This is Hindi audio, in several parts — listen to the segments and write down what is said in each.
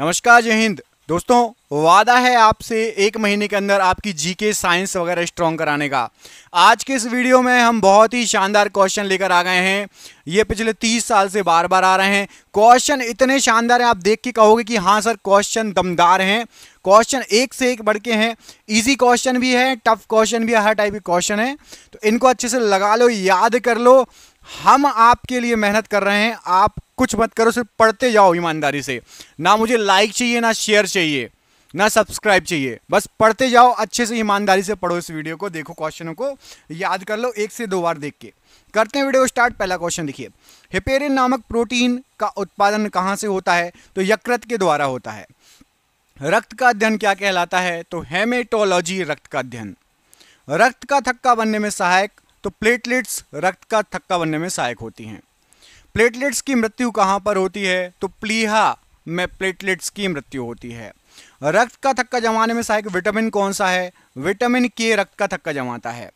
नमस्कार जय हिंद दोस्तों वादा है आपसे एक महीने के अंदर आपकी जीके साइंस वगैरह स्ट्रॉन्ग कराने का आज के इस वीडियो में हम बहुत ही शानदार क्वेश्चन लेकर आ गए हैं ये पिछले तीस साल से बार बार आ रहे हैं क्वेश्चन इतने शानदार हैं आप देख के कहोगे कि हाँ सर क्वेश्चन दमदार हैं क्वेश्चन एक से एक बढ़ के हैं इजी क्वेश्चन भी है टफ क्वेश्चन भी है हर टाइप के क्वेश्चन है तो इनको अच्छे से लगा लो याद कर लो हम आपके लिए मेहनत कर रहे हैं आप कुछ मत करो सिर्फ पढ़ते जाओ ईमानदारी से ना मुझे लाइक चाहिए ना शेयर चाहिए ना सब्सक्राइब चाहिए बस पढ़ते जाओ अच्छे से ईमानदारी से पढ़ो इस वीडियो को देखो क्वेश्चनों को याद कर लो एक से दो बार देख के करते हैं वीडियो स्टार्ट पहला क्वेश्चन देखिए हिपेरिन नामक प्रोटीन का उत्पादन कहाँ से होता है तो यकृत के द्वारा होता है रक्त का अध्ययन क्या कहलाता है तो हेमेटोलॉजी रक्त का अध्ययन रक्त का थक्का बनने में सहायक तो प्लेटलेट्स रक्त का थक्का बनने में सहायक होती हैं प्लेटलेट्स की मृत्यु कहाँ पर होती है तो प्लीहा में प्लेटलेट्स की मृत्यु होती है रक्त का थक्का जमाने में सहायक विटामिन कौन सा है विटामिन के रक्त का थक्का जमाता है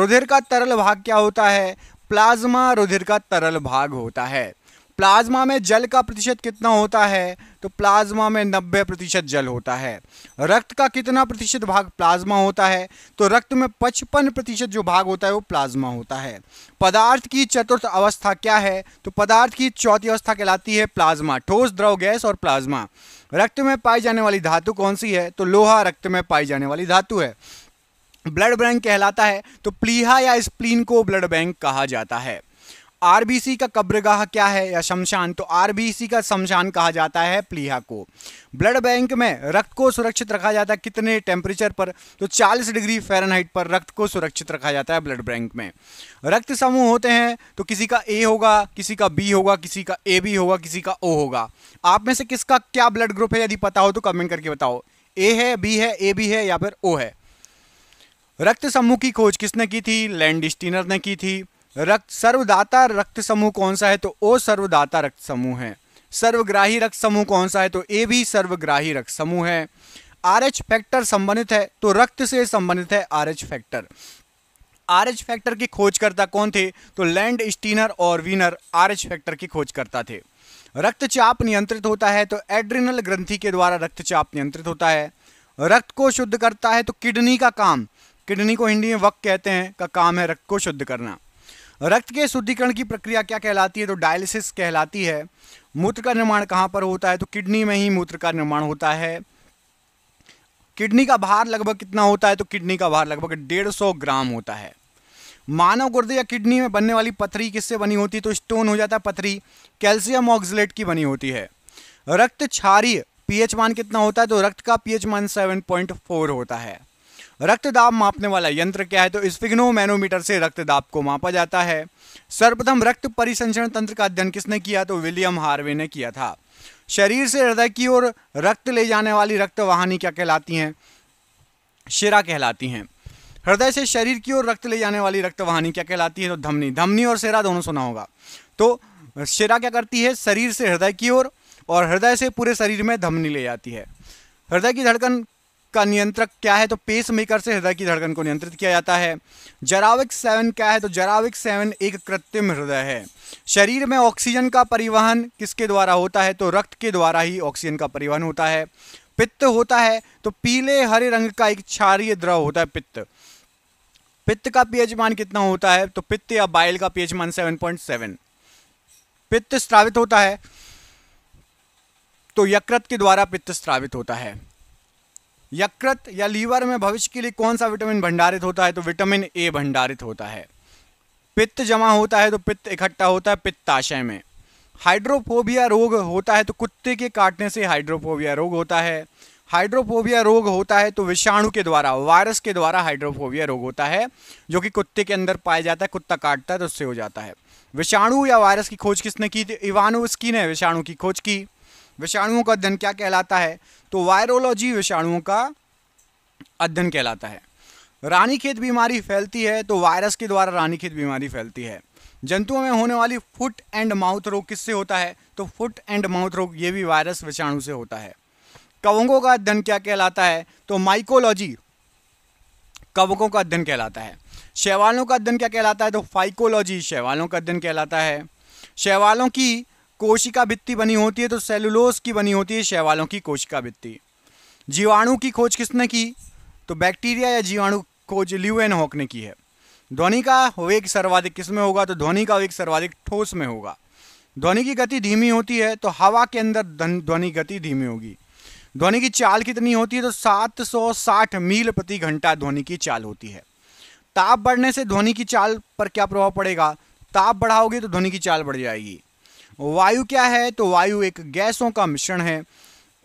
रुधिर का तरल भाग क्या होता है प्लाज्मा रुधिर का तरल भाग होता है प्लाज्मा में जल का प्रतिशत कितना होता है तो प्लाज्मा में 90 प्रतिशत जल होता है रक्त का कितना प्रतिशत भाग प्लाज्मा होता है तो रक्त में 55 प्रतिशत जो भाग होता है वो प्लाज्मा होता है पदार्थ की चतुर्थ अवस्था क्या है तो पदार्थ की चौथी अवस्था कहलाती है प्लाज्मा ठोस द्रव गैस और प्लाज्मा रक्त में पाई जाने वाली धातु कौन सी है तो लोहा रक्त में पाई जाने वाली धातु है ब्लड बैंक कहलाता है तो प्लीहा या स्प्लीन को ब्लड बैंक कहा जाता है आरबीसी का कब्रगाह क्या है या शमशान तो आरबीसी का शमशान कहा जाता है प्लीहा को ब्लड बैंक में रक्त को सुरक्षित रखा जाता है कितने टेम्परेचर पर तो 40 डिग्री फ़ारेनहाइट पर रक्त को सुरक्षित रखा जाता है ब्लड बैंक में रक्त समूह होते हैं तो किसी का ए होगा किसी का बी होगा किसी का ए बी होगा किसी का ओ होगा आप में से किसका क्या ब्लड ग्रुप है यदि पता हो तो कमेंट करके बताओ ए है बी है ए बी है या फिर ओ है रक्त समूह की खोज किसने की थी लैंड ने की थी रक्त सर्वदाता रक्त समूह कौन सा है तो ओ सर्वदाता रक्त समूह है सर्वग्राही रक्त समूह कौन सा है तो ए भी सर्वग्राही रक्त समूह है आर एच फैक्टर संबंधित है तो रक्त से संबंधित है R H factor R H factor की खोजकर्ता कौन थे तो लैंड स्टीनर और वीनर आर एच फैक्टर की खोजकर्ता थे रक्तचाप नियंत्रित होता है तो एड्रिनल ग्रंथि के द्वारा रक्तचाप नियंत्रित होता है रक्त को शुद्ध करता है तो किडनी का काम किडनी को हिंदी में वक्त कहते हैं का काम है रक्त को शुद्ध करना रक्त के शुद्धिकरण की प्रक्रिया क्या कहलाती है तो डायलिसिस कहलाती है मूत्र का निर्माण कहाँ पर होता है तो किडनी में ही मूत्र का निर्माण होता है किडनी का भार लगभग कितना होता है तो किडनी का भार लगभग डेढ़ सौ ग्राम होता है मानव गुर्दे या किडनी में बनने वाली पथरी किससे बनी होती है तो स्टोन हो जाता है पथरी कैल्शियम ऑक्सलेट की बनी होती है रक्त क्षारीय पीएच मान कितना होता है तो रक्त का पीएच मान 7.4 होता है रक्तदाब मापने वाला यंत्र क्या है तो स्पिग्नो मैनोमीटर से रक्तदाब को मापा जाता है सर्वप्रथम रक्त परिसंचरण तंत्र का अध्ययन किसने किया तो विलियम हार्वे ने किया था शरीर से हृदय की ओर रक्त ले जाने वाली वाहनी क्या कहलाती हैं शिरा कहलाती हैं हृदय से शरीर की ओर रक्त ले जाने वाली रक्त वाहनी क्या कहलाती है तो धमनी धमनी और शिरा दोनों सुना होगा तो शिरा क्या करती है शरीर से हृदय की ओर और हृदय से पूरे शरीर में धमनी ले जाती है हृदय की धड़कन का नियंत्रक क्या है तो पेस मेकर से हृदय की धड़कन को नियंत्रित किया जाता है जराविक सेवन क्या है तो जराविक सेवन एक कृत्रिम हृदय है शरीर में ऑक्सीजन का परिवहन किसके द्वारा होता है तो रक्त के द्वारा ही ऑक्सीजन का परिवहन होता है पित्त होता है तो पीले हरे रंग का एक क्षारीय द्रव होता है पित्त पित्त का पीएच मान कितना होता है तो पित्त या बाइल का पीएच मान 7.7 पित्त स्त्रावित होता है तो यकृत के द्वारा पित्त स्त्रावित होता है यकृत या लीवर में भविष्य के लिए कौन सा विटामिन भंडारित होता है तो विटामिन ए भंडारित होता है पित्त जमा होता है तो पित्त इकट्ठा होता है पित्ताशय में हाइड्रोफोबिया रोग होता है तो कुत्ते के काटने से हाइड्रोफोबिया रोग होता है हाइड्रोफोबिया रोग होता है तो विषाणु के द्वारा वायरस के द्वारा हाइड्रोफोबिया रोग होता है जो कि कुत्ते के अंदर पाया जाता है कुत्ता काटता है तो उससे हो जाता है विषाणु या वायरस की खोज किसने की इवानोवस्की ने विषाणु की खोज की विषाणुओं का अध्ययन क्या कहलाता है तो वायरोलॉजी विषाणुओं का अध्ययन कहलाता है रानीखेत बीमारी फैलती है तो वायरस के द्वारा रानीखेत बीमारी फैलती है जंतुओं में होने वाली फुट एंड माउथ रोग किससे होता है तो फुट एंड माउथ रोग ये भी वायरस विषाणु से होता है कवकों का अध्ययन क्या कहलाता है तो माइकोलॉजी कवकों का अध्ययन कहलाता है शैवालों का अध्ययन क्या कहलाता है तो फाइकोलॉजी शैवालों का अध्ययन कहलाता है शैवालों की कोशिका भित्ति बनी होती है तो सेलुलोज की बनी होती है शैवालों की कोशिका भित्ति जीवाणु की खोज किसने की तो बैक्टीरिया या जीवाणु खोज ल्यूएन हॉक ने की है ध्वनि का वेग सर्वाधिक किस में होगा तो ध्वनि का वेग सर्वाधिक ठोस में होगा ध्वनि की गति धीमी होती है तो हवा के अंदर ध्वनि गति धीमी होगी ध्वनि की चाल कितनी होती है तो 760 मील प्रति घंटा ध्वनि की चाल होती है ताप बढ़ने से ध्वनि की चाल पर क्या प्रभाव पड़ेगा ताप बढ़ाओगे तो ध्वनि की चाल बढ़ जाएगी वायु क्या है तो वायु एक गैसों का मिश्रण है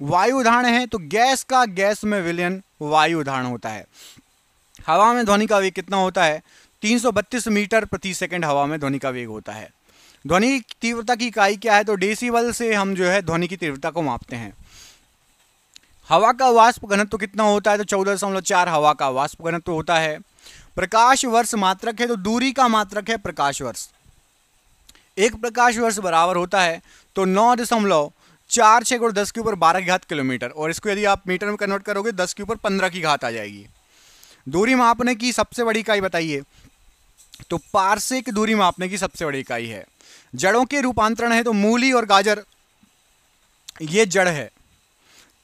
वायु उदाहरण है तो गैस का गैस में विलयन वायु उदाहरण होता है हवा में ध्वनि का वेग कितना होता है 332 मीटर प्रति सेकंड हवा में ध्वनि का वेग होता है ध्वनि तीव्रता की इकाई क्या है तो डेसीबल से हम जो है ध्वनि की तीव्रता को मापते हैं हवा का वाष्प घनत्व कितना होता है तो चौदह दशमलव चार हवा का वाष्प घनत्व होता है प्रकाश वर्ष मात्रक है तो दूरी का मात्रक है प्रकाश वर्ष एक प्रकाश वर्ष बराबर होता है तो नौ दशमलव चार छः गुड़ दस के ऊपर बारह की घात किलोमीटर और इसको यदि आप मीटर में कन्वर्ट करोगे दस के ऊपर पंद्रह की घात आ जाएगी दूरी मापने की सबसे बड़ी इकाई बताइए तो पार्शिक दूरी मापने की सबसे बड़ी इकाई है जड़ों के रूपांतरण है तो मूली और गाजर ये जड़ है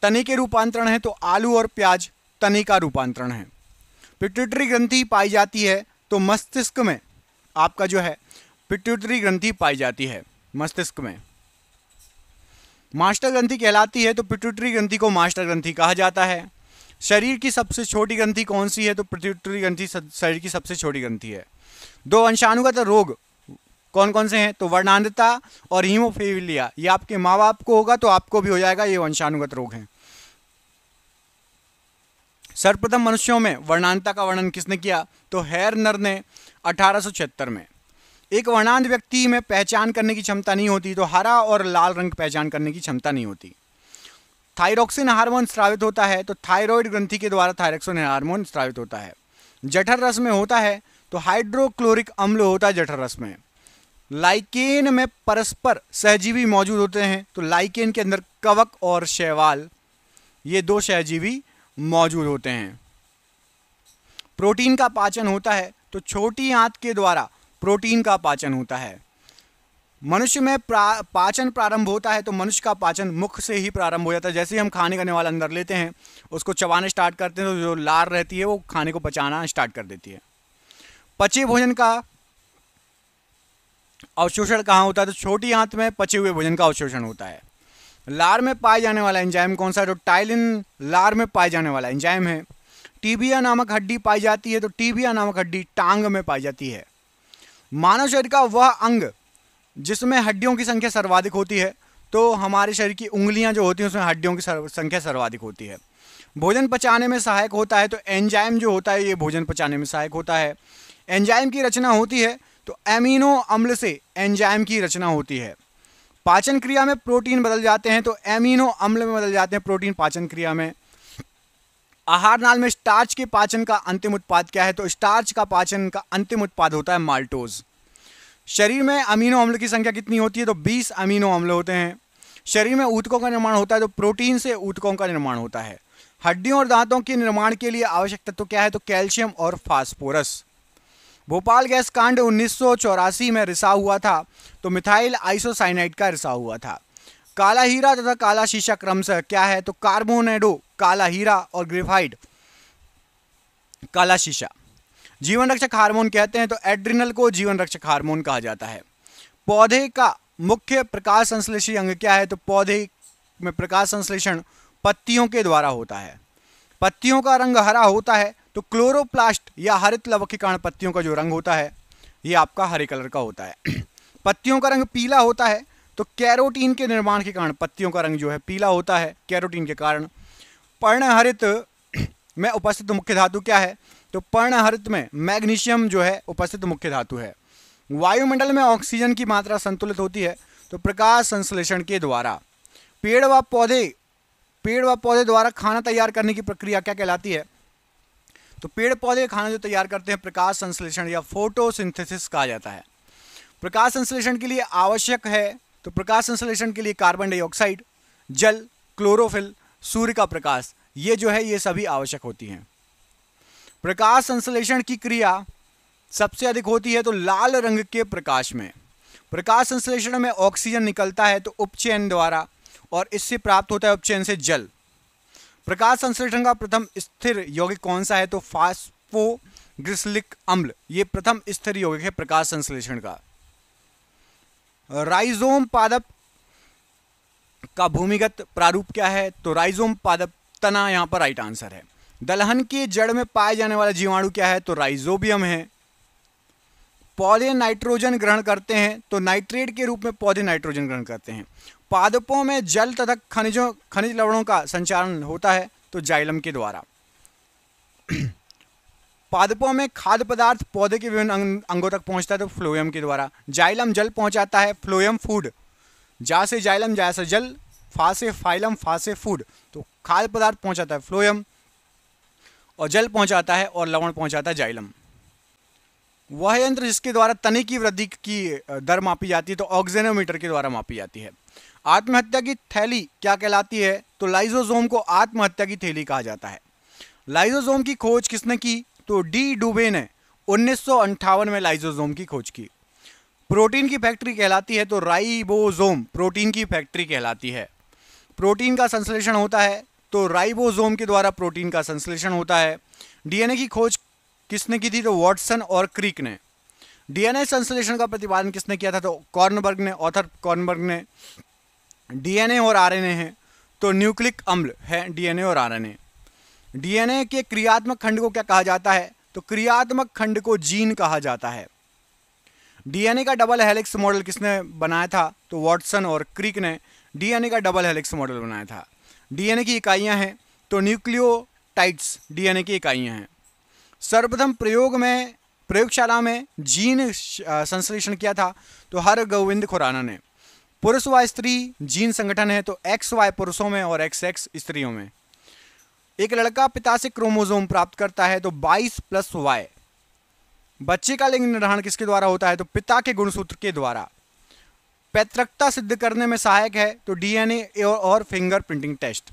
तने के रूपांतरण है तो आलू और प्याज तने का रूपांतरण है पिट्यूटरी ग्रंथि पाई जाती है तो मस्तिष्क में आपका जो है पिट्यूटरी ग्रंथि पाई जाती है मस्तिष्क में मास्टर ग्रंथि कहलाती है तो पिट्यूटरी ग्रंथि को मास्टर ग्रंथि कहा जाता है शरीर की सबसे छोटी ग्रंथि कौन सी है तो पिट्यूटरी ग्रंथि शरीर की सबसे छोटी ग्रंथि है दो वंशानुगत रोग कौन कौन से हैं तो वर्णांधता और हीमोफेविलिया ये आपके माँ बाप को होगा तो आपको भी हो जाएगा ये वंशानुगत रोग हैं सर्वप्रथम मनुष्यों में वर्णांता का वर्णन किसने किया तो नर ने अठारह में एक वर्णांध व्यक्ति में पहचान करने की क्षमता नहीं होती तो हरा और लाल रंग पहचान करने की क्षमता नहीं होती थायरोक्सिन हार्मोन स्रावित होता है तो थायरॉयड ग्रंथि के द्वारा थायरोक्सिन हार्मोन स्रावित होता है जठर रस में होता है तो हाइड्रोक्लोरिक अम्ल होता है जठर रस में लाइकेन में परस्पर सहजीवी मौजूद होते हैं तो लाइकेन के अंदर कवक और शैवाल ये दो सहजीवी मौजूद होते हैं प्रोटीन का पाचन होता है तो छोटी आंत के द्वारा प्रोटीन का पाचन होता है मनुष्य में प्रा, पाचन प्रारंभ होता है तो मनुष्य का पाचन मुख से ही प्रारंभ हो जाता है जैसे ही हम खाने करने वाला अंदर लेते हैं उसको चबाने स्टार्ट करते हैं तो जो लार रहती है वो खाने को पचाना स्टार्ट कर देती है पचे भोजन का अवशोषण कहाँ होता है तो छोटी आंत में पचे हुए भोजन का अवशोषण होता है लार में पाए जाने वाला एंजाइम कौन सा है तो टाइलिन लार में पाए जाने वाला एंजाइम है टीबिया नामक हड्डी पाई जाती है तो टीबिया नामक हड्डी टांग में पाई जाती है मानव शरीर का वह अंग जिसमें हड्डियों की संख्या सर्वाधिक होती है तो हमारे शरीर की उंगलियां जो होती हैं उसमें हड्डियों की संख्या सर्वाधिक होती है भोजन पचाने में सहायक होता है तो एंजाइम जो होता है ये भोजन पचाने में सहायक होता है एंजाइम की रचना होती है तो एमिनो अम्ल से एंजाइम की रचना होती है पाचन क्रिया में प्रोटीन बदल जाते हैं तो एमिनो अम्ल में बदल जाते हैं प्रोटीन पाचन क्रिया में आहार नाल में स्टार्च के पाचन का अंतिम उत्पाद क्या है तो स्टार्च का पाचन का अंतिम उत्पाद होता है माल्टोज शरीर में अमीनो अम्ल की संख्या कितनी होती है तो 20 अमीनो अम्ल होते हैं शरीर में ऊतकों का निर्माण होता है तो प्रोटीन से ऊतकों का निर्माण होता है हड्डियों और दांतों के निर्माण के लिए आवश्यक तत्व तो क्या है तो कैल्शियम और फास्फोरस भोपाल गैस कांड उन्नीस में रिसाव हुआ था तो मिथाइल आइसोसाइनाइड का रिसाव हुआ था काला हीरा तथा काला शीशा क्रमशः क्या है तो कार्बोनेडो काला हीरा और ग्रेफाइट काला शीशा जीवन रक्षक हार्मोन कहते हैं तो एड्रिनल को जीवन रक्षक हार्मोन कहा जाता है पौधे का मुख्य प्रकाश संश्लेषी अंग क्या है तो पौधे में प्रकाश संश्लेषण पत्तियों के द्वारा होता है पत्तियों का रंग हरा होता है तो क्लोरोप्लास्ट या हरित लवकीकरण पत्तियों का जो रंग होता है ये आपका हरे कलर का होता है पत्तियों का रंग पीला होता है तो कैरोटीन के निर्माण के कारण पत्तियों का रंग जो है पीला होता है कैरोटीन के कारण पर्णहरित में उपस्थित मुख्य धातु क्या है तो पर्णहरित में मैग्नीशियम जो है उपस्थित मुख्य धातु है वायुमंडल में ऑक्सीजन की मात्रा संतुलित होती है तो प्रकाश संश्लेषण के द्वारा पेड़ व पौधे पेड़ व पौधे द्वारा खाना तैयार करने की प्रक्रिया क्या कहलाती है तो पेड़ पौधे खाना जो तैयार करते हैं प्रकाश संश्लेषण या फोटोसिंथेसिस कहा जाता है प्रकाश संश्लेषण के लिए आवश्यक है तो प्रकाश संश्लेषण के लिए कार्बन डाइऑक्साइड जल क्लोरोफिल सूर्य का प्रकाश ये जो है ये सभी आवश्यक होती हैं प्रकाश संश्लेषण की क्रिया सबसे अधिक होती है तो लाल रंग के प्रकाश में प्रकाश संश्लेषण में ऑक्सीजन निकलता है तो उपचयन द्वारा और इससे प्राप्त होता है उपचयन से जल प्रकाश संश्लेषण का प्रथम स्थिर यौगिक कौन सा है तो फास्फो ग्रिसलिक अम्ल ये प्रथम स्थिर यौगिक है प्रकाश संश्लेषण का राइजोम पादप का भूमिगत प्रारूप क्या है तो राइजोम पादप तना यहाँ पर राइट आंसर है दलहन की जड़ में पाए जाने वाला जीवाणु क्या है तो राइजोबियम है पौधे नाइट्रोजन ग्रहण करते हैं तो नाइट्रेट के रूप में पौधे नाइट्रोजन ग्रहण करते हैं पादपों में जल तथा खनिजों खनिज लवणों का संचालन होता है तो जाइलम के द्वारा पादपों में खाद्य पदार्थ पौधे के विभिन्न अंग, अंगों तक पहुंचता है तो फ्लोयम के द्वारा जाइलम जल पहुंचाता है फ्लोयम फूड जा से जाइलम जा से जल फासे फाइलम फासे फूड तो खाद्य पदार्थ पहुंचाता है फ्लोयम और जल पहुंचाता है और लवण पहुंचाता है जाइलम वह यंत्र जिसके द्वारा तने की वृद्धि की दर मापी जाती है तो ऑक्सीजनोमीटर के द्वारा मापी जाती है आत्महत्या की थैली क्या कहलाती है तो लाइजोजोम को आत्महत्या की थैली कहा जाता है लाइजोजोम की खोज किसने की तो डी डुबे ने उन्नीस में लाइजोजोम की खोज की प्रोटीन की फैक्ट्री कहलाती है तो राइबोजोम प्रोटीन की फैक्ट्री कहलाती है प्रोटीन का संश्लेषण होता है तो राइबोसोम के द्वारा प्रोटीन का संश्लेषण होता है डीएनए की खोज किसने की थी तो वॉटसन और क्रिक ने डीएनए संश्लेषण का प्रतिपादन किसने किया था तो कॉर्नबर्ग ने ऑथर कॉर्नबर्ग ने डीएनए और आरएनए हैं तो न्यूक्लिक अम्ल है डीएनए और आरएनए डीएनए के क्रियात्मक खंड को क्या कहा जाता है तो क्रियात्मक खंड को जीन कहा जाता है डीएनए का डबल हेलिक्स मॉडल किसने बनाया था तो वॉटसन और क्रिक ने डीएनए का डबल हेलिक्स मॉडल बनाया था डीएनए की इकाइयां हैं तो न्यूक्लियोटाइड्स डीएनए की इकाइयाँ हैं सर्वप्रथम प्रयोग में प्रयोगशाला में जीन संश्लेषण किया था तो हर गोविंद खुराना ने पुरुष व स्त्री जीन संगठन है तो एक्स वाई पुरुषों में और एक्स एक्स स्त्रियों में एक लड़का पिता से क्रोमोजोम प्राप्त करता है तो 22 प्लस वाई बच्चे का लिंग निर्धारण किसके द्वारा होता है तो पिता के गुणसूत्र के द्वारा पैतृकता सिद्ध करने में सहायक है तो डीएनए और फिंगर प्रिंटिंग टेस्ट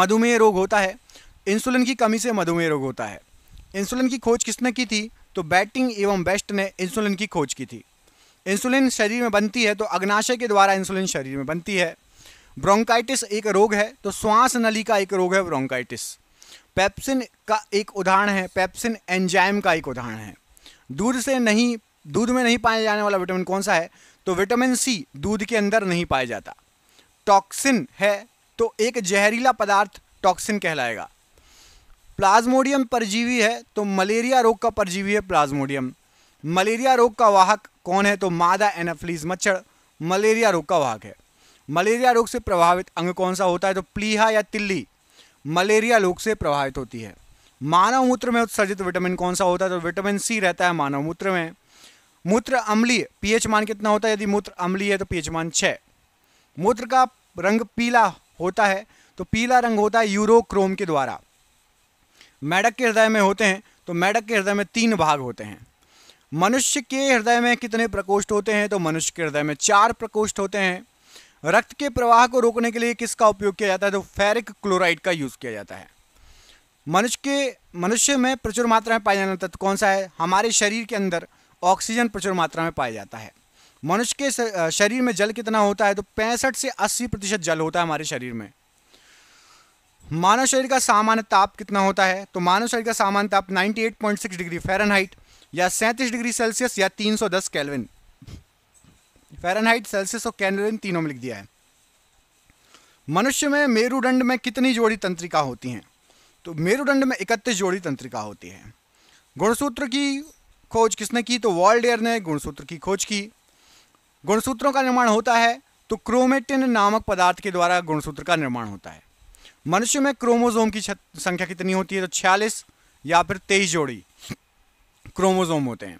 मधुमेह रोग होता है इंसुलिन की कमी से मधुमेह रोग होता है इंसुलिन की खोज किसने की थी तो बैटिंग एवं बेस्ट ने इंसुलिन की खोज की थी इंसुलिन शरीर में बनती है तो अग्नाशय के द्वारा इंसुलिन शरीर में बनती है ब्रोंकाइटिस एक रोग है तो श्वास नली का एक रोग है ब्रोंकाइटिस पेप्सिन का एक उदाहरण है पेप्सिन एंजाइम का एक उदाहरण है दूध से नहीं दूध में नहीं पाया जाने वाला विटामिन कौन सा है तो विटामिन सी दूध के अंदर नहीं पाया जाता टॉक्सिन है तो एक जहरीला पदार्थ टॉक्सिन कहलाएगा प्लाज्मोडियम परजीवी है तो मलेरिया रोग का परजीवी है प्लाज्मोडियम मलेरिया रोग का वाहक कौन है तो मादा एनाफ्लीज मच्छर मलेरिया रोग का वाहक है मलेरिया रोग से प्रभावित अंग कौन सा होता है तो प्लीहा या तिल्ली मलेरिया रोग से प्रभावित होती है मानव मूत्र में उत्सर्जित विटामिन कौन सा होता है तो विटामिन सी रहता है मानव मूत्र में मूत्र अम्लीय पीएच मान कितना होता है यदि मूत्र अम्लीय है तो पीएच मान छः मूत्र का रंग पीला होता है तो पीला रंग होता है यूरोक्रोम के द्वारा मैडक के हृदय में होते हैं तो मैडक के हृदय में तीन भाग होते हैं मनुष्य के हृदय में कितने प्रकोष्ठ होते हैं तो मनुष्य के हृदय में चार प्रकोष्ठ होते हैं रक्त के प्रवाह को रोकने के लिए किसका उपयोग किया जाता है तो फेरिक क्लोराइड का यूज़ किया जाता है मनुष्य के मनुष्य में प्रचुर मात्रा में पाया जाना तत्व कौन सा है हमारे शरीर के अंदर ऑक्सीजन प्रचुर मात्रा में पाया जाता है मनुष्य के शरीर में जल कितना होता है तो पैंसठ से अस्सी प्रतिशत जल होता है हमारे शरीर में मानव शरीर का सामान्य ताप कितना होता है तो मानव शरीर का सामान्य ताप 98.6 डिग्री फ़ारेनहाइट या सैंतीस डिग्री सेल्सियस या 310 केल्विन फ़ारेनहाइट सेल्सियस और केल्विन तीनों में लिख दिया है मनुष्य में मेरुदंड में कितनी जोड़ी तंत्रिका होती हैं तो मेरुदंड में इकतीस जोड़ी तंत्रिका होती है गुणसूत्र की खोज किसने की तो वॉल्डेयर ने गुणसूत्र की खोज की गुणसूत्रों का निर्माण होता है तो क्रोमेटिन नामक पदार्थ के द्वारा गुणसूत्र का निर्माण होता है मनुष्य में क्रोमोजोम की संख्या कितनी होती है तो छियालीस या फिर तेईस जोड़ी क्रोमोजोम होते हैं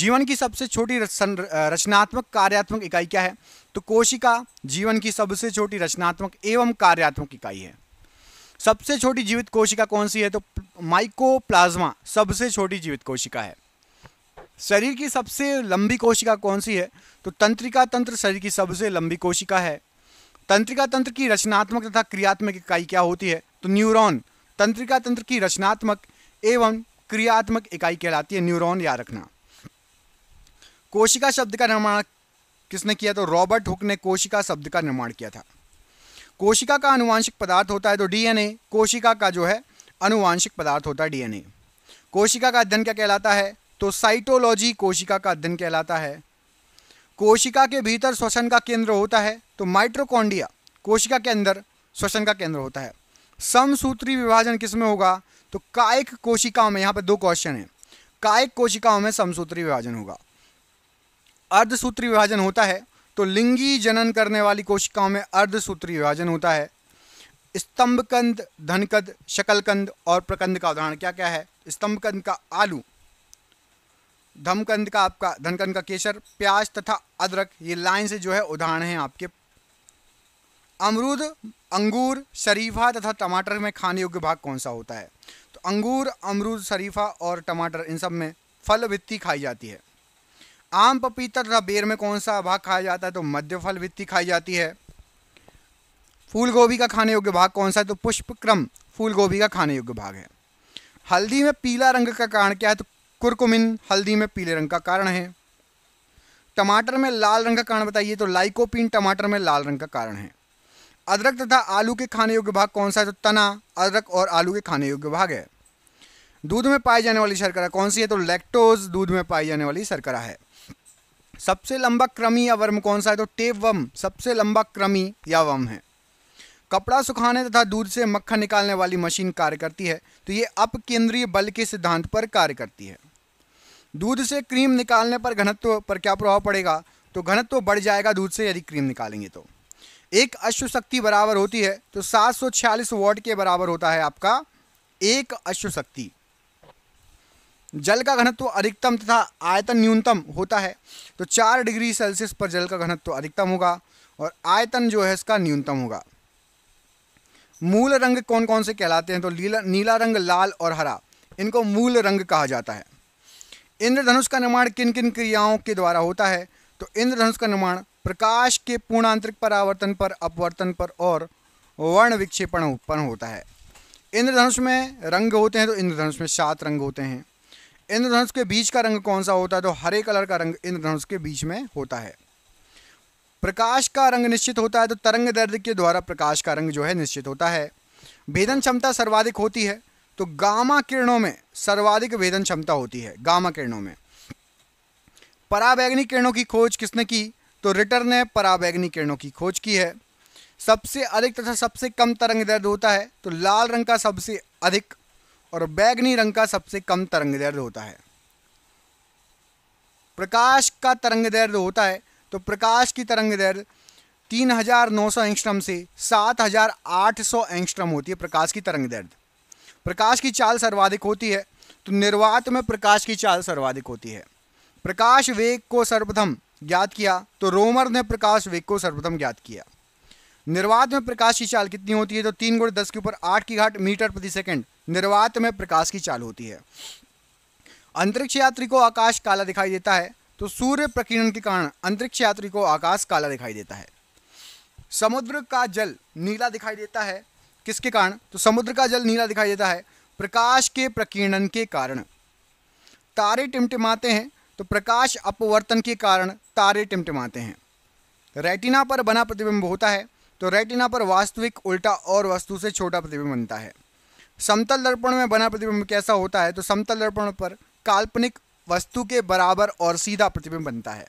जीवन की सबसे छोटी रचनात्मक कार्यात्मक इकाई क्या है तो कोशिका जीवन की सबसे छोटी रचनात्मक एवं कार्यात्मक इकाई है सबसे छोटी जीवित कोशिका कौन सी है तो माइकोप्लाज्मा सबसे छोटी जीवित कोशिका है शरीर की सबसे लंबी कोशिका कौन सी है तो तंत्रिका तंत्र शरीर की सबसे लंबी कोशिका है तंत्रिका तंत्र की रचनात्मक तथा क्रियात्मक इकाई क्या होती है तो न्यूरॉन तंत्रिका तंत्र की रचनात्मक एवं क्रियात्मक इकाई कहलाती है न्यूरॉन याद रखना कोशिका शब्द का निर्माण किसने किया तो रॉबर्ट हुक ने कोशिका शब्द का निर्माण किया था कोशिका का अनुवांशिक पदार्थ होता है तो डीएनए कोशिका का जो है अनुवांशिक पदार्थ होता है डीएनए कोशिका का अध्ययन क्या कहलाता है तो साइटोलॉजी कोशिका का अध्ययन कहलाता है कोशिका के भीतर श्वसन का केंद्र होता है तो माइट्रोकॉन्डिया कोशिका के अंदर श्वसन का केंद्र होता है समसूत्री विभाजन किस में होगा तो कायक कोशिकाओं में यहां पर दो क्वेश्चन है कायक कोशिकाओं में समसूत्री विभाजन होगा अर्धसूत्री विभाजन होता है तो लिंगी जनन करने वाली कोशिकाओं में अर्धसूत्री विभाजन होता है स्तंभकंद धनकंद शकलकंद और प्रकंद का उदाहरण क्या क्या है स्तंभकंद का आलू धमकंद का आपका धनकंद का केसर प्याज तथा अदरक ये लाइन से जो है उदाहरण है आपके अमरूद अंगूर शरीफा तथा टमाटर में खाने योग्य भाग कौन सा होता है तो अंगूर अमरूद शरीफा और टमाटर इन सब में फल भित्ती खाई जाती है आम पपीता तथा बेर में कौन सा भाग खाया जाता है तो मध्य फल भित्ती खाई जाती है फूल गोभी का खाने योग्य भाग कौन सा है तो पुष्पक्रम फूल गोभी का खाने योग्य भाग है हल्दी में पीला रंग का कारण क्या है तो कुरकुमिन हल्दी में पीले रंग का कारण है टमाटर में लाल रंग का कारण बताइए तो लाइकोपिन टमाटर में लाल रंग का कारण है अदरक तथा आलू के खाने योग्य भाग कौन सा है तो तना अदरक और आलू के खाने योग्य भाग है दूध में पाई जाने वाली शर्करा कौन सी है तो लैक्टोज दूध में पाई जाने वाली शर्करा है सबसे लंबा क्रमी या वर्म कौन सा है तो टेप वम सबसे लंबा क्रमी या वम है कपड़ा सुखाने तथा दूध से मक्खन निकालने वाली मशीन कार्य करती है तो ये अप केंद्रीय बल के सिद्धांत पर कार्य करती है दूध से क्रीम निकालने पर घनत्व पर क्या प्रभाव पड़ेगा तो घनत्व बढ़ जाएगा दूध से यदि क्रीम निकालेंगे तो एक अश्व शक्ति बराबर होती है तो 746 वॉट के बराबर होता है आपका एक अश्व शक्ति जल का घनत्व अधिकतम तथा आयतन न्यूनतम होता है तो चार डिग्री सेल्सियस पर जल का घनत्व अधिकतम होगा और आयतन जो है इसका न्यूनतम होगा मूल रंग कौन कौन से कहलाते हैं तो नीला नीला रंग लाल और हरा इनको मूल रंग कहा जाता है इंद्रधनुष का निर्माण किन किन क्रियाओं के द्वारा होता है तो इंद्रधनुष का निर्माण प्रकाश के पूर्णांतरिक परावर्तन पर अपवर्तन पर और वर्ण विक्षेपण पर होता है इंद्रधनुष में रंग होते हैं तो इंद्रधनुष में सात रंग होते हैं इंद्रधनुष के बीच का रंग कौन सा होता है तो हरे कलर का रंग इंद्रधनुष के बीच में होता है प्रकाश का रंग निश्चित होता है तो तरंग दर्द के द्वारा प्रकाश का रंग जो है निश्चित होता है भेदन क्षमता सर्वाधिक होती है तो गामा किरणों में सर्वाधिक भेदन क्षमता होती है गामा किरणों में पराबैग्नी किरणों की खोज किसने की तो रिटर ने पराबैग्नी किरणों की खोज की है सबसे अधिक तथा सबसे कम तरंग दर्द होता है तो लाल रंग का सबसे अधिक और बैगनी रंग का सबसे कम तरंग दर्द होता है प्रकाश का तरंग दर्द होता है तो प्रकाश की तरंग दैर्घ्य तीन हजार नौ सौ एंगस्ट्रम से सात हजार आठ सौ एंगस्ट्रम होती है प्रकाश की तरंग दैर्घ्य प्रकाश की चाल सर्वाधिक होती है तो निर्वात में प्रकाश की चाल सर्वाधिक होती है प्रकाश वेग को सर्वप्रथम ज्ञात किया तो रोमर ने प्रकाश वेग को सर्वप्रथम ज्ञात किया निर्वात में प्रकाश की चाल कितनी होती है तो तीन गुण दस के ऊपर आठ की घाट मीटर प्रति सेकंड निर्वात में प्रकाश की चाल होती है अंतरिक्ष यात्री को आकाश काला दिखाई देता है तो सूर्य प्रकीर्णन के कारण अंतरिक्ष यात्री को आकाश काला दिखाई देता है समुद्र का जल नीला दिखाई देता है किसके कारण तो समुद्र का जल नीला दिखाई देता है प्रकाश के प्रकीर्णन के कारण तारे टिमटिमाते हैं तो प्रकाश अपवर्तन के कारण तारे टिमटिमाते हैं रेटिना पर बना प्रतिबिंब होता है तो रेटिना पर वास्तविक उल्टा और वस्तु से छोटा प्रतिबिंब बनता है समतल दर्पण में बना प्रतिबिंब कैसा होता है तो समतल दर्पण पर काल्पनिक वस्तु के बराबर और सीधा प्रतिबिंब बनता है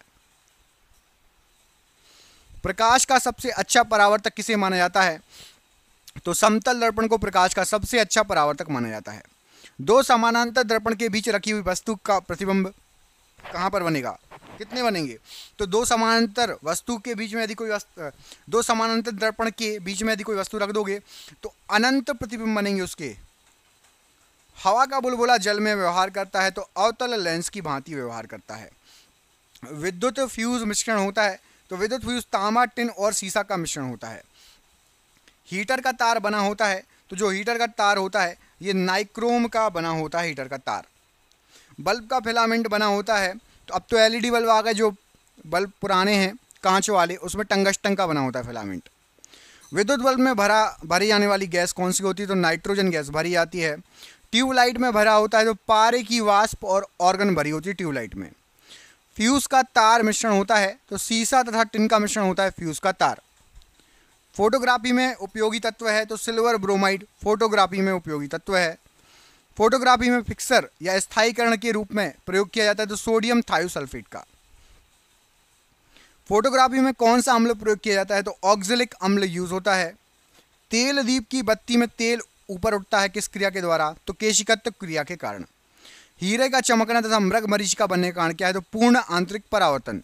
प्रकाश का सबसे अच्छा परावर्तक किसे माना जाता है तो समतल दर्पण को प्रकाश का सबसे अच्छा परावर्तक माना जाता है दो समानांतर दर्पण के बीच रखी हुई वस्तु का प्रतिबिंब कहां पर बनेगा कितने बनेंगे तो दो समानांतर वस्तु के बीच में यदि कोई दो समानांतर दर्पण के बीच में यदि कोई वस्तु रख दोगे तो अनंत प्रतिबिंब बनेंगे उसके हवा का बुलबुला जल में व्यवहार करता है तो अवतल लेंस की भांति व्यवहार करता है विद्युत फ्यूज मिश्रण होता है तो विद्युत फ्यूज तांबा टिन और सीसा का मिश्रण होता है हीटर का तार बना होता है तो जो हीटर का तार होता है ये नाइक्रोम का बना होता है हीटर का तार बल्ब का फिलामेंट बना होता है तो अब तो एलईडी बल्ब आ गए जो बल्ब पुराने हैं कांच वाले उसमें टंगस्टन का बना होता है फिलामेंट विद्युत बल्ब में भरा भरी जाने वाली गैस कौन सी होती है तो नाइट्रोजन गैस भरी जाती है ट्यूबलाइट में भरा होता है जो पारे की वाष्प और ऑर्गन भरी होती है ट्यूबलाइट में फ्यूज़ का तार मिश्रण होता है तो सीसा तथा टिन का मिश्रण होता है फ्यूज़ का तार फोटोग्राफी में उपयोगी तत्व है तो सिल्वर ब्रोमाइड फोटोग्राफी में उपयोगी तत्व है फोटोग्राफी में फिक्सर या स्थायीकरण के रूप में प्रयोग किया जाता है तो सोडियम थायोसल्फेट का फोटोग्राफी में कौन सा अम्ल प्रयोग किया जाता है तो ऑक्जिलिक अम्ल यूज़ होता है तेल दीप की बत्ती में तेल ऊपर उठता है किस क्रिया के द्वारा तो केशिकत्व क्रिया के कारण हीरे का चमकना तथा मृग मरीचिका बनने का कारण क्या है तो पूर्ण आंतरिक परावर्तन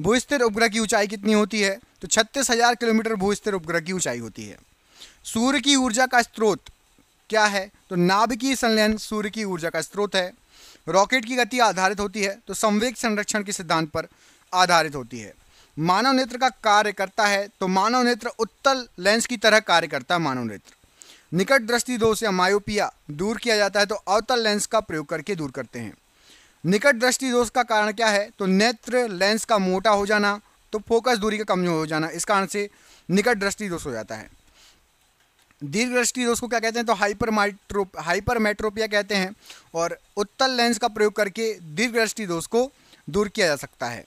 भूस्थिर उपग्रह की ऊंचाई कितनी होती है तो छत्तीस हजार किलोमीटर भूस्थिर उपग्रह की ऊंचाई होती है सूर्य की ऊर्जा का स्रोत क्या है तो नाभिकीय संलयन सूर्य की ऊर्जा का स्रोत है रॉकेट की गति आधारित होती है तो संवेग संरक्षण के सिद्धांत पर आधारित होती है मानव नेत्र का कार्य करता है तो मानव नेत्र उत्तल लेंस की तरह कार्य करता है मानव नेत्र निकट दृष्टि दोष या मायोपिया दूर किया जाता है तो अवतल लेंस का प्रयोग करके दूर करते हैं निकट दृष्टि दोष का कारण क्या है तो नेत्र लेंस का मोटा हो जाना तो फोकस दूरी का कमजोर हो जाना इस कारण से निकट दृष्टि दोष हो जाता है दीर्घ दृष्टि दोष को क्या कहते हैं तो हाइपर माइट्रोप हाइपर मेट्रोपिया कहते हैं और उत्तल लेंस का प्रयोग करके दीर्घ दृष्टि दोष को दूर किया जा सकता है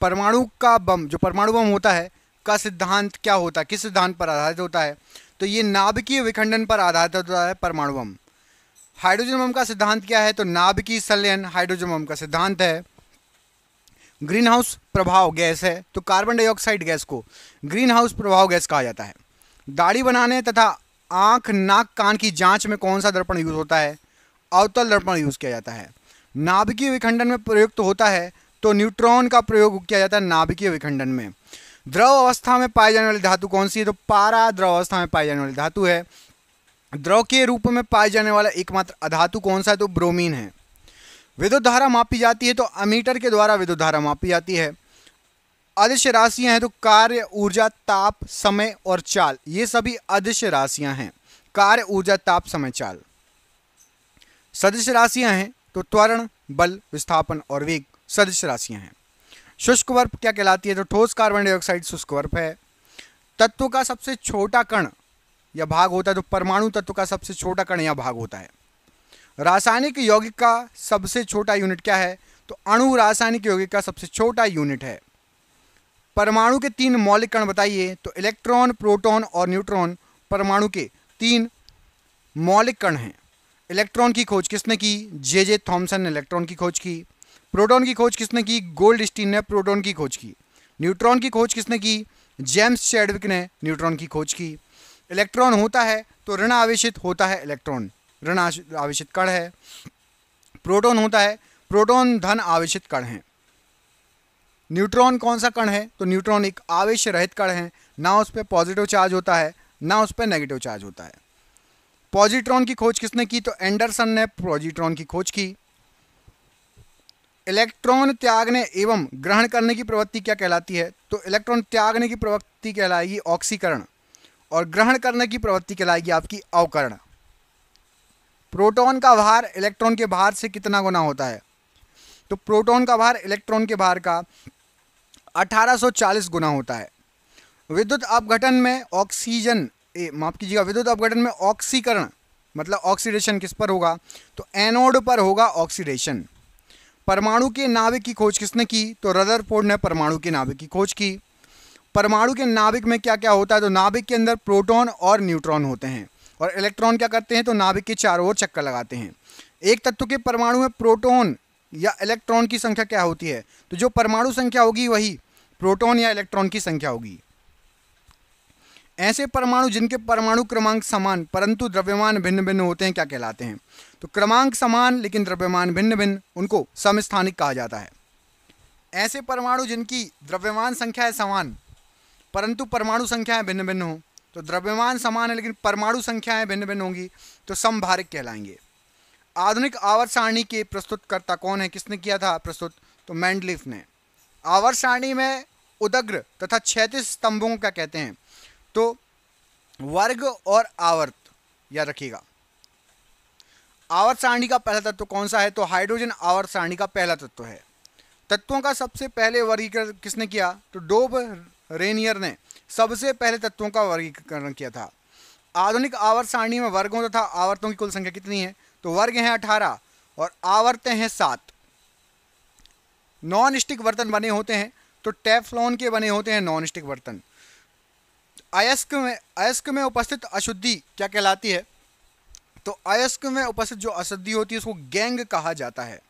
परमाणु का बम जो परमाणु बम होता है का सिद्धांत क्या होता है किस सिद्धांत पर आधारित होता है तो ये नाभिकीय विखंडन पर आधारित होता है परमाणु बम हाइड्रोजन बम का सिद्धांत क्या है तो नाभिकीय संलयन हाइड्रोजन बम का सिद्धांत है ग्रीन हाउस प्रभाव गैस है तो कार्बन डाइऑक्साइड गैस को ग्रीन हाउस प्रभाव गैस कहा जाता है दाढ़ी बनाने तथा आंख नाक कान की जांच में कौन सा दर्पण यूज़ होता है अवतल दर्पण यूज़ किया जाता है नाभिकीय विखंडन में प्रयुक्त होता है तो न्यूट्रॉन का प्रयोग किया जाता है नाभिकीय विखंडन में द्रव अवस्था में पाई जाने वाली धातु कौन सी है तो पारा द्रव अवस्था में पाई जाने वाली धातु है द्रव के रूप में पाए जाने वाला एकमात्र अधातु कौन सा है तो ब्रोमीन है विद्युत धारा मापी जाती है तो अमीटर के द्वारा विद्युत धारा मापी जाती है अदृश्य राशियां हैं तो कार्य ऊर्जा ताप समय और चाल ये सभी अदृश्य राशियां हैं कार्य ऊर्जा ताप समय चाल सदृश राशियां हैं तो त्वरण बल विस्थापन और वेग सदृश राशियां हैं शुष्क वर्प क्या कहलाती है तो ठोस कार्बन डाइऑक्साइड शुष्क वर्प है तत्व का सबसे छोटा कण या भाग होता है तो परमाणु तत्व का सबसे छोटा कण या भाग होता है रासायनिक यौगिक का सबसे छोटा यूनिट क्या है तो अणु रासायनिक यौगिक का सबसे छोटा यूनिट है परमाणु के तीन मौलिक कण बताइए तो इलेक्ट्रॉन प्रोटॉन और न्यूट्रॉन परमाणु के तीन मौलिक कण हैं इलेक्ट्रॉन की खोज किसने की जे जे थॉम्सन ने इलेक्ट्रॉन की खोज की प्रोटॉन की खोज किसने की गोल्ड स्टीन ने प्रोटॉन की खोज की न्यूट्रॉन की खोज किसने की जेम्स चैडविक ने न्यूट्रॉन की खोज की इलेक्ट्रॉन होता है तो ऋण आवेशित होता है इलेक्ट्रॉन ऋण आवेशित कण है प्रोटॉन होता है प्रोटॉन धन आवेशित कण है न्यूट्रॉन कौन सा कण है तो न्यूट्रॉन एक आवेश रहित कण है ना उस पर पॉजिटिव चार्ज होता है ना उस पर नेगेटिव चार्ज होता है पॉजिट्रॉन की खोज किसने की तो एंडरसन ने पॉजिट्रॉन की खोज की इलेक्ट्रॉन त्यागने एवं ग्रहण करने की प्रवृत्ति क्या कहलाती है तो इलेक्ट्रॉन त्यागने की प्रवृत्ति कहलाएगी ऑक्सीकरण और ग्रहण करने की प्रवृत्ति कहलाएगी आपकी अवकरण प्रोटॉन का भार इलेक्ट्रॉन के भार से कितना गुना होता है तो प्रोटॉन का भार इलेक्ट्रॉन के भार का 1840 गुना होता है विद्युत अपघटन में ऑक्सीजन माफ कीजिएगा विद्युत अपघटन में ऑक्सीकरण मतलब ऑक्सीडेशन किस पर होगा तो एनोड पर होगा ऑक्सीडेशन परमाणु के नाभिक की खोज किसने की तो रदरफोर्ड ने परमाणु के नाभिक की खोज की परमाणु के नाभिक में क्या क्या होता है तो नाभिक के अंदर प्रोटॉन और न्यूट्रॉन होते हैं और इलेक्ट्रॉन क्या करते हैं तो नाभिक के चारों ओर चक्कर लगाते हैं एक तत्व के परमाणु में प्रोटॉन या इलेक्ट्रॉन की संख्या क्या होती है तो जो परमाणु संख्या होगी वही प्रोटॉन या इलेक्ट्रॉन की संख्या होगी ऐसे परमाणु जिनके परमाणु क्रमांक समान परंतु द्रव्यमान भिन्न भिन्न होते हैं क्या कहलाते हैं तो क्रमांक समान लेकिन द्रव्यमान भिन्न भिन्न उनको समस्थानिक कहा जाता है ऐसे परमाणु जिनकी द्रव्यमान संख्याएं समान परंतु परमाणु संख्याएं भिन्न भिन्न हों तो द्रव्यमान समान है लेकिन परमाणु संख्याएं भिन्न भिन्न होंगी तो समभारिक कहलाएंगे आधुनिक आवर्त सारणी के प्रस्तुतकर्ता कौन है किसने किया था प्रस्तुत तो मैंडलिफ ने आवर्त सारणी में उदग्र तथा क्षैतिज स्तंभों का कहते हैं तो वर्ग और आवर्त याद रखिएगा आवर्त सारणी का पहला तत्व कौन सा है तो हाइड्रोजन आवर्त सारणी का पहला तत्व है तत्वों का सबसे पहले वर्गीकरण किसने किया तो डोब रेनियर ने सबसे पहले तत्वों का वर्गीकरण किया था आधुनिक आवर्त सारणी में वर्गों तथा आवर्तों की कुल संख्या कितनी है तो वर्ग हैं अठारह और आवर्तें हैं सात नॉन स्टिक बर्तन बने होते हैं तो टेफलॉन के बने होते हैं नॉन स्टिक बर्तन अयस्क में अयस्क में उपस्थित अशुद्धि क्या कहलाती है तो अयस्क में उपस्थित जो अशुद्धि होती है उसको गैंग कहा जाता है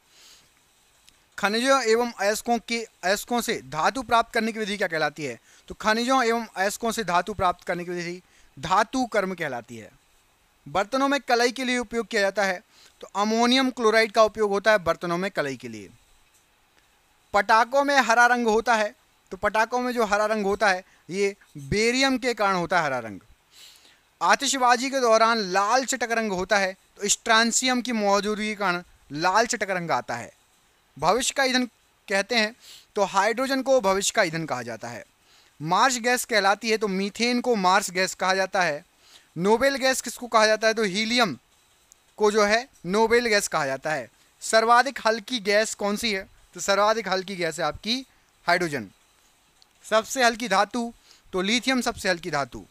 खनिजों एवं अयस्कों के अयस्कों से धातु प्राप्त करने की विधि क्या कहलाती है तो खनिजों एवं अयस्कों से धातु प्राप्त करने की विधि धातु कर्म कहलाती है बर्तनों में कलई के लिए उपयोग किया जाता है तो अमोनियम क्लोराइड का उपयोग होता है बर्तनों में कलई के लिए पटाखों में हरा रंग होता है तो पटाखों में जो हरा रंग होता है ये बेरियम के कारण होता है हरा रंग आतिशबाजी के दौरान लाल चटक रंग होता है तो स्ट्रांसियम की मौजूदगी के कारण लाल चटक रंग आता है भविष्य का ईंधन कहते हैं तो हाइड्रोजन को भविष्य का ईंधन कहा जाता है मार्स गैस कहलाती है तो मीथेन को मार्स गैस कहा जाता है नोबेल गैस किसको कहा जाता है तो हीलियम को जो है नोबेल गैस कहा जाता है सर्वाधिक हल्की गैस कौन सी है तो सर्वाधिक हल्की गैस है आपकी हाइड्रोजन सबसे हल्की धातु तो लिथियम सबसे हल्की धातु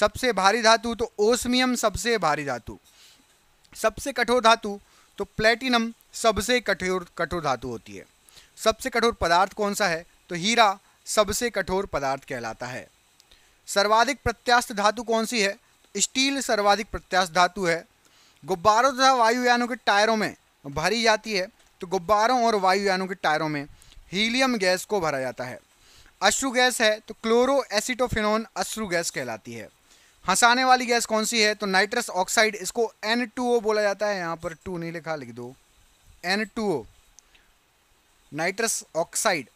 सबसे भारी धातु तो ओसमियम सबसे भारी धातु सबसे कठोर धातु तो प्लेटिनम सबसे कठोर कठोर धातु होती है सबसे कठोर पदार्थ कौन सा है तो हीरा सबसे कठोर पदार्थ कहलाता है सर्वाधिक प्रत्यास्थ धातु कौन सी है स्टील सर्वाधिक प्रत्यास्थ धातु है गुब्बारों तथा वायुयानों के टायरों में भरी जाती है तो गुब्बारों और वायुयानों के टायरों में हीलियम गैस को भरा जाता है अश्रु गैस है तो क्लोरो एसिटोफिन अश्रु गैस कहलाती है हंसाने वाली गैस कौन सी है तो नाइट्रस ऑक्साइड इसको एन बोला जाता है यहाँ पर टू नहीं लिखा लिख दो एन नाइट्रस ऑक्साइड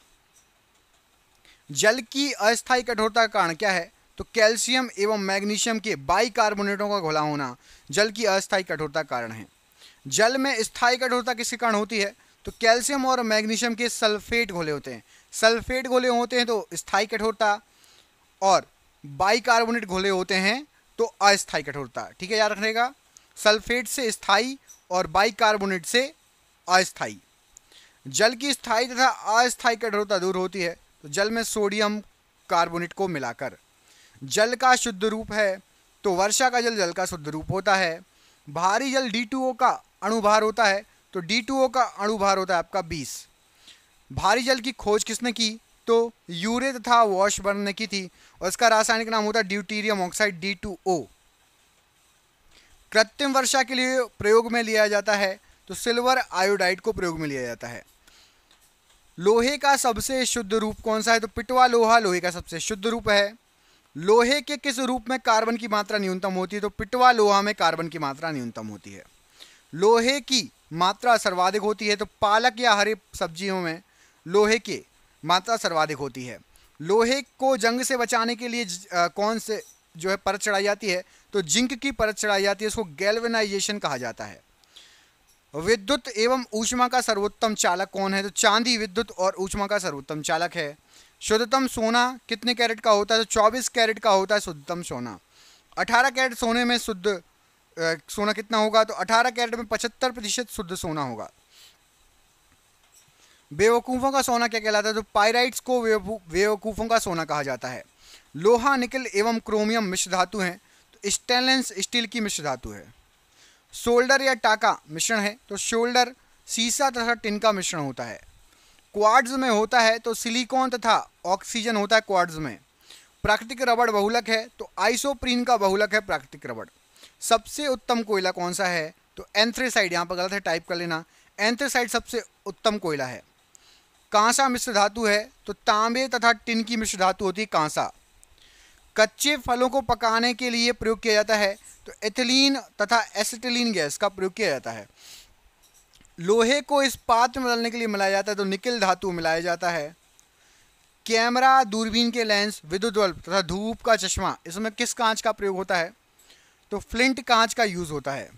जल की अस्थाई कठोरता का कारण क्या है तो कैल्शियम एवं मैग्नीशियम के बाइकार्बोनेटों का घोला होना जल की अस्थाई कठोरता का कारण है जल में स्थाई कठोरता किसके कारण होती है तो कैल्शियम और मैग्नीशियम के सल्फेट घोले होते हैं सल्फेट घोले होते हैं तो स्थाई कठोरता और बाइकार्बोनेट घोले होते हैं तो अस्थाई कठोरता ठीक है याद रखने सल्फेट से स्थाई और बाइकार्बोनेट से अस्थाई जल की स्थायी तथा अस्थाई कठोरता दूर होती है तो जल में सोडियम कार्बोनेट को मिलाकर जल का शुद्ध रूप है तो वर्षा का जल जल का शुद्ध रूप होता है भारी जल डी का अणुभार होता है तो डी का अणु भार होता है आपका बीस भारी जल की खोज किसने की तो यूरे तथा वॉशबर्न ने की थी और इसका रासायनिक नाम होता है ड्यूटीरियम ऑक्साइड डी कृत्रिम वर्षा के लिए प्रयोग में लिया जाता है तो सिल्वर आयोडाइड को प्रयोग में लिया जाता है लोहे का सबसे शुद्ध रूप कौन सा है तो पिटवा लोहा लोहे का सबसे शुद्ध रूप है लोहे के किस रूप में कार्बन की मात्रा न्यूनतम होती है तो पिटवा लोहा में कार्बन की मात्रा न्यूनतम होती है लोहे की मात्रा सर्वाधिक होती है तो पालक या हरी सब्जियों में लोहे की मात्रा सर्वाधिक होती है लोहे को जंग से बचाने के लिए कौन से जो है परत चढ़ाई जाती है तो जिंक की परत चढ़ाई जाती है उसको गैल्वेनाइजेशन कहा जाता है विद्युत एवं ऊष्मा का सर्वोत्तम चालक कौन है तो चांदी विद्युत और ऊष्मा का सर्वोत्तम चालक है शुद्धतम सोना कितने कैरेट का होता है तो 24 कैरेट का होता है शुद्धतम सोना 18 कैरेट सोने में शुद्ध सोना कितना होगा तो 18 कैरेट में 75 प्रतिशत शुद्ध सोना होगा बेवकूफ़ों का सोना क्या कहलाता है तो पायराइट्स को बेवकूफ़ों का सोना कहा जाता है लोहा निकल एवं क्रोमियम मिश्र धातु हैं तो स्टेनलेस स्टील की मिश्र धातु है शोल्डर या टाका मिश्रण है तो शोल्डर सीसा तथा टिन का मिश्रण होता है क्वाड्स में होता है तो सिलिकॉन तथा ऑक्सीजन होता है क्वाड्स में प्राकृतिक रबड़ बहुलक है तो आइसोप्रीन का बहुलक है प्राकृतिक रबड़ सबसे उत्तम कोयला कौन सा है तो एंथ्रेसाइड यहाँ पर गलत है टाइप कर लेना एंथ्रेसाइड सबसे उत्तम कोयला है कांसा मिश्र धातु है तो तांबे तथा टिन की मिश्र धातु होती है कांसा कच्चे फलों को पकाने के लिए प्रयोग किया जाता है तो एथिलीन तथा एसिटिलीन गैस का प्रयोग किया जाता है लोहे को इस पात्र में बदलने के लिए मिलाया जाता है तो निकिल धातु मिलाया जाता है कैमरा दूरबीन के लेंस विद्युत बल्ब तथा धूप का चश्मा इसमें किस कांच का प्रयोग होता है तो फ्लिंट कांच का यूज़ होता है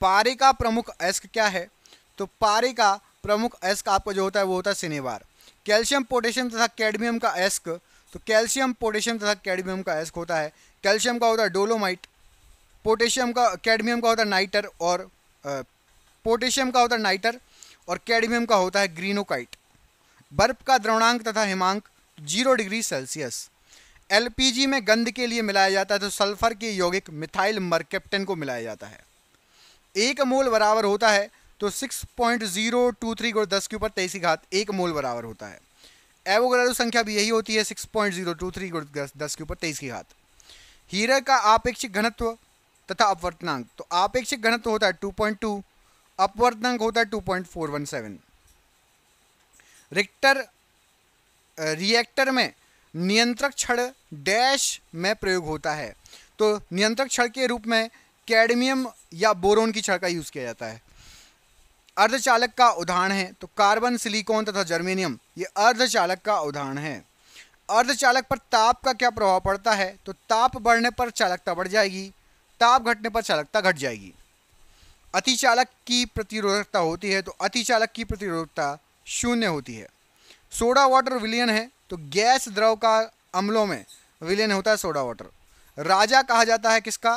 पारे का प्रमुख अस्क क्या है तो पारे का प्रमुख अस्क आपका जो होता है वो होता है सिनेवार कैल्शियम पोटेशियम तथा कैडमियम का एस्क तो कैल्शियम पोटेशियम तथा कैडमियम का एस्क होता है कैल्शियम का होता है डोलोमाइट पोटेशियम का कैडमियम का होता है नाइटर और पोटेशियम का होता है नाइटर और कैडमियम का होता है ग्रीनोकाइट बर्फ का द्रवणांक तथा हिमांक जीरो डिग्री सेल्सियस एलपीजी में गंध के लिए मिलाया जाता है तो सल्फर के यौगिक मिथाइल मर्केप्टन को मिलाया जाता है एक मोल बराबर होता है तो 6.023 गुड़ दस के ऊपर तेईस घात एक मोल बराबर होता है एवोग्रेडो संख्या भी यही होती है 6.023 गुण दस के ऊपर तेईस की घात हीरा का आपेक्षिक घनत्व तथा अपवर्तनांक तो आपेक्षिक घनत्व होता है 2.2 अपवर्तनांक होता है 2.417 रिक्टर रिएक्टर में नियंत्रक क्षण डैश में प्रयोग होता है तो नियंत्रक क्षण के रूप में कैडमियम या बोरोन की छड़ का यूज़ किया जाता है अर्धचालक का उदाहरण है तो कार्बन सिलिकॉन तथा जर्मेनियम ये अर्धचालक का उदाहरण है अर्धचालक पर ताप का क्या प्रभाव पड़ता है तो ताप बढ़ने पर चालकता बढ़ जाएगी ताप घटने पर चालकता घट जाएगी अतिचालक की प्रतिरोधकता होती है तो अतिचालक की प्रतिरोधकता शून्य होती है सोडा वाटर विलयन है तो गैस द्रव का अम्लों में विलयन होता है सोडा वाटर राजा कहा जाता है किसका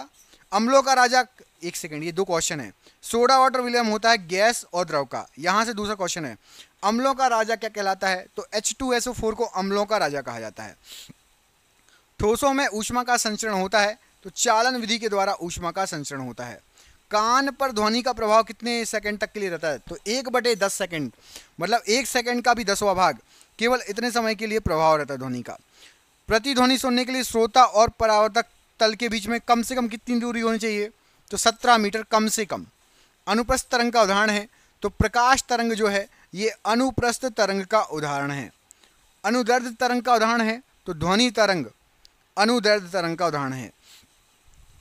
अम्लों का राजा एक सेकेंड ये दो क्वेश्चन है सोडा वाटर विलियन होता है गैस और द्रव का यहाँ से दूसरा क्वेश्चन है अम्लों का राजा क्या कहलाता है तो H two S O four को अम्लों का राजा कहा जाता है ठोसों में ऊष्मा का संचरण होता है तो चालन विधि के द्वारा ऊष्मा का संचरण होता है कान पर ध्वनि का प्रभाव कितने सेकंड तक के लिए रहता है तो एक बटे दस सेकेंड मतलब एक सेकंड का भी दसवा भाग केवल इतने समय के लिए प्रभाव रहता है ध्वनि का प्रतिध्वनि सुनने के लिए श्रोता और परावर्तक तल के बीच में कम से कम कितनी दूरी होनी चाहिए तो सत्रह मीटर कम से कम अनुप्रस्थ तरंग का उदाहरण है तो प्रकाश तरंग जो है ये अनुप्रस्थ तरंग का उदाहरण है अनुदर्द तरंग का उदाहरण है तो ध्वनि तरंग अनुदर्द तरंग का उदाहरण है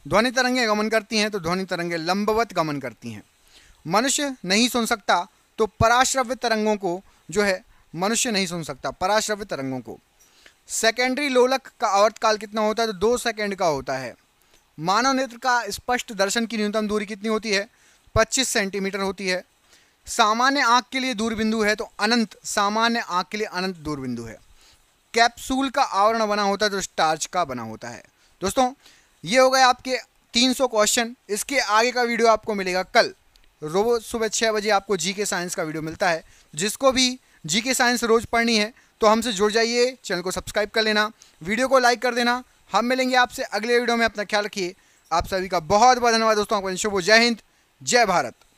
ध्वनि तरंगे गमन करती हैं तो ध्वनि तरंगे लंबवत गमन करती हैं मनुष्य नहीं सुन सकता तो पराश्रव्य तरंगों को जो है मनुष्य नहीं सुन सकता पराश्रव्य तरंगों को सेकेंडरी लोलक का अवर्त काल कितना होता है तो दो सेकेंड का होता है मानव नेत्र का स्पष्ट दर्शन की न्यूनतम दूरी कितनी होती है 25 सेंटीमीटर होती है सामान्य आँख के लिए दूरबिंदु है तो अनंत सामान्य आँख के लिए अनंत दूरबिंदु है कैप्सूल का आवरण बना होता है तो स्टार्च का बना होता है दोस्तों ये हो गए आपके 300 क्वेश्चन इसके आगे का वीडियो आपको मिलेगा कल रोज सुबह छः बजे आपको जी के साइंस का वीडियो मिलता है जिसको भी जी के साइंस रोज़ पढ़नी है तो हमसे जुड़ जाइए चैनल को सब्सक्राइब कर लेना वीडियो को लाइक कर देना हम मिलेंगे आपसे अगले वीडियो में अपना ख्याल रखिए आप सभी का बहुत बहुत धन्यवाद दोस्तों आपको शुभ जय हिंद जय भारत